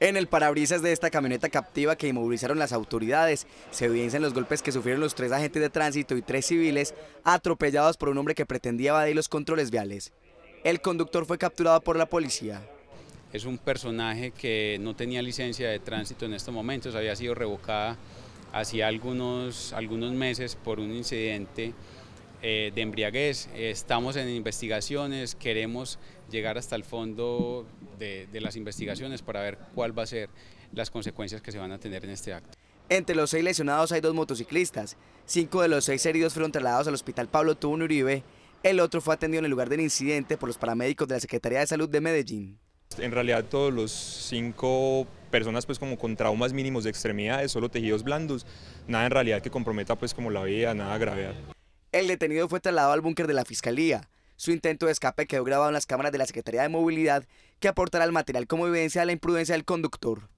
En el parabrisas de esta camioneta captiva que inmovilizaron las autoridades, se evidencian los golpes que sufrieron los tres agentes de tránsito y tres civiles atropellados por un hombre que pretendía evadir los controles viales. El conductor fue capturado por la policía. Es un personaje que no tenía licencia de tránsito en estos momentos, había sido revocada hacía algunos, algunos meses por un incidente eh, de embriaguez, estamos en investigaciones, queremos llegar hasta el fondo de, las investigaciones para ver cuál va a ser las consecuencias que se van a tener en este acto. Entre los seis lesionados hay dos motociclistas, cinco de los seis heridos fueron trasladados al hospital Pablo Tubón Uribe, el otro fue atendido en el lugar del incidente por los paramédicos de la Secretaría de Salud de Medellín. En realidad todos los cinco personas pues como con traumas mínimos de extremidades, solo tejidos blandos, nada en realidad que comprometa pues como la vida, nada grave. El detenido fue trasladado al búnker de la Fiscalía. Su intento de escape quedó grabado en las cámaras de la Secretaría de Movilidad, que aportará el material como evidencia de la imprudencia del conductor.